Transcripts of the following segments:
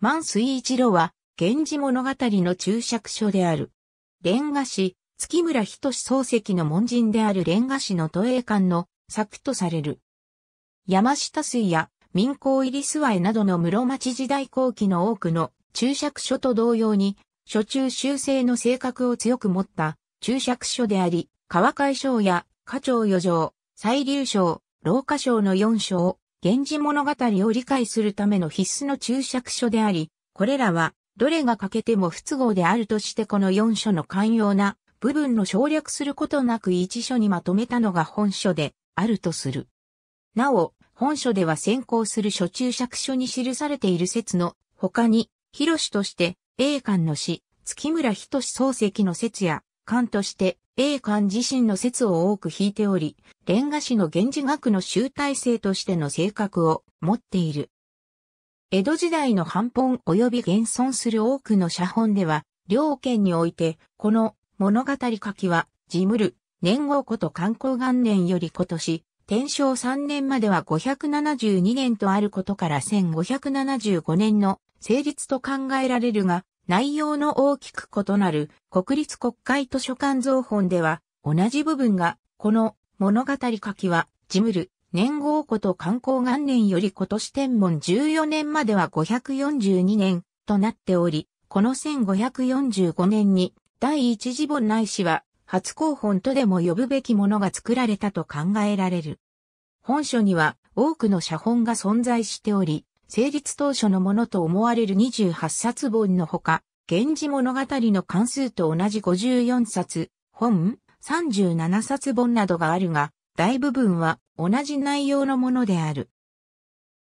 万水一路は、源氏物語の注釈書である。蓮華師、月村仁漱石の門人である蓮華師の都営館の作とされる。山下水や民工入り諏訪などの室町時代後期の多くの注釈書と同様に、初中修正の性格を強く持った注釈書であり、川海賞や花鳥余剰、西流賞、老化賞の4賞。源氏物語を理解するための必須の注釈書であり、これらは、どれが欠けても不都合であるとしてこの4書の寛容な部分の省略することなく一書にまとめたのが本書であるとする。なお、本書では先行する諸注釈書に記されている説の他に、広しとして、栄冠の詩、月村仁漱石の説や、官として、英観自身の説を多く引いており、レンガ師の源氏学の集大成としての性格を持っている。江戸時代の版本及び現存する多くの写本では、両県において、この物語書きは、ジムル、年号こと観光元年より今年、天正3年までは572年とあることから1575年の成立と考えられるが、内容の大きく異なる国立国会図書館造本では同じ部分がこの物語書きはジムル年号こと観光元年より今年天文14年までは542年となっており、この1545年に第一次本内史は初公本とでも呼ぶべきものが作られたと考えられる。本書には多くの写本が存在しており、成立当初のものと思われる28冊本のほか、源氏物語の関数と同じ54冊、本、37冊本などがあるが、大部分は同じ内容のものである。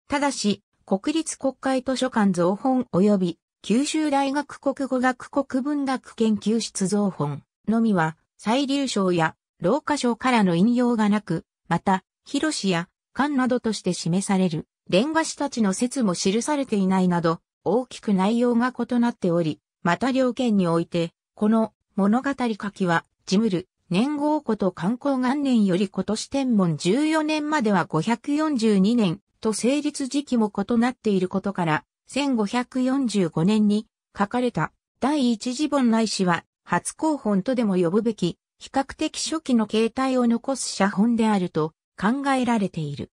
ただし、国立国会図書館造本及び九州大学国語学国文学研究室造本のみは、再流賞や老化賞からの引用がなく、また、広しや、官などとして示される連歌師たちの説も記されていないなど、大きく内容が異なっており、また両県において、この物語書きは、ジムル、年号庫と観光元年より今年天文14年までは542年と成立時期も異なっていることから、1545年に書かれた第一次本内史は初公本とでも呼ぶべき、比較的初期の形態を残す写本であると考えられている。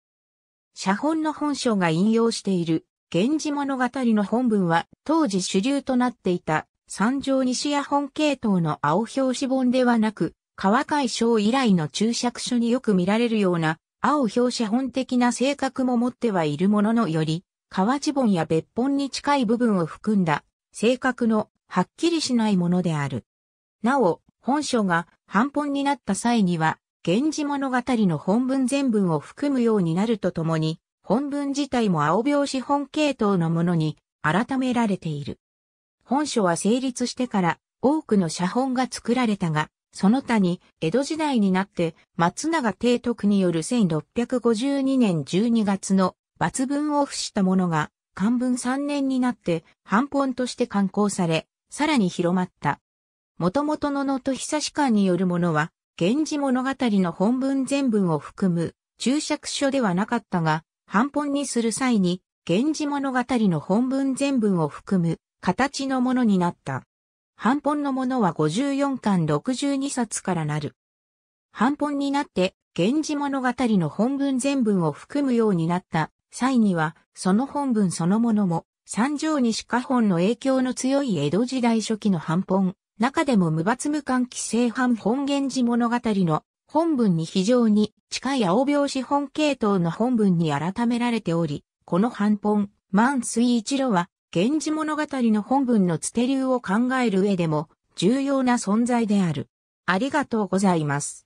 写本の本書が引用している、源氏物語の本文は、当時主流となっていた、三条西屋本系統の青表紙本ではなく、川海省以来の注釈書によく見られるような、青表紙本的な性格も持ってはいるもののより、河内本や別本に近い部分を含んだ、性格のはっきりしないものである。なお、本書が半本になった際には、源氏物語の本文全文を含むようになるとともに、本文自体も青拍子本系統のものに改められている。本書は成立してから多くの写本が作られたが、その他に江戸時代になって松永帝徳による1652年12月の抜文を付したものが漢文3年になって版本として刊行され、さらに広まった。元々の野と久し間によるものは源氏物語の本文全文を含む注釈書ではなかったが、半本にする際に、源氏物語の本文全文を含む形のものになった。半本のものは54巻62冊からなる。半本になって、源氏物語の本文全文を含むようになった際には、その本文そのものも、三条西下本の影響の強い江戸時代初期の半本中でも無罰無関規制犯本源氏物語の本文に非常に近い青拍子本系統の本文に改められており、この反本、万水一路は、源氏物語の本文の捨て流を考える上でも重要な存在である。ありがとうございます。